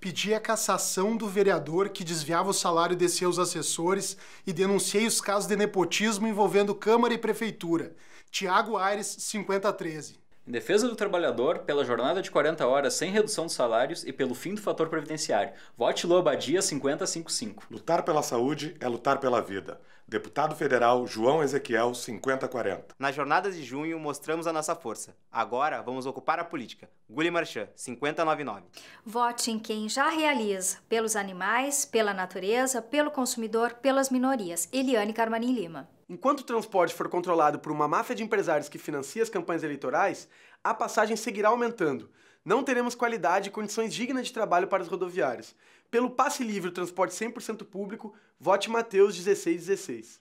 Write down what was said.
Pedi a cassação do vereador que desviava o salário de seus assessores e denunciei os casos de nepotismo envolvendo Câmara e Prefeitura. Tiago Aires, 5013. Em defesa do trabalhador, pela jornada de 40 horas sem redução dos salários e pelo fim do fator previdenciário. Vote Lobadia 5055. Lutar pela saúde é lutar pela vida. Deputado Federal João Ezequiel 5040. Nas jornadas de junho mostramos a nossa força. Agora vamos ocupar a política. Gulli Marchand 5099. Vote em quem já realiza, pelos animais, pela natureza, pelo consumidor, pelas minorias. Eliane Carmani Lima. Enquanto o transporte for controlado por uma máfia de empresários que financia as campanhas eleitorais, a passagem seguirá aumentando. Não teremos qualidade e condições dignas de trabalho para os rodoviários. Pelo passe livre, o transporte 100% público, vote Mateus 1616.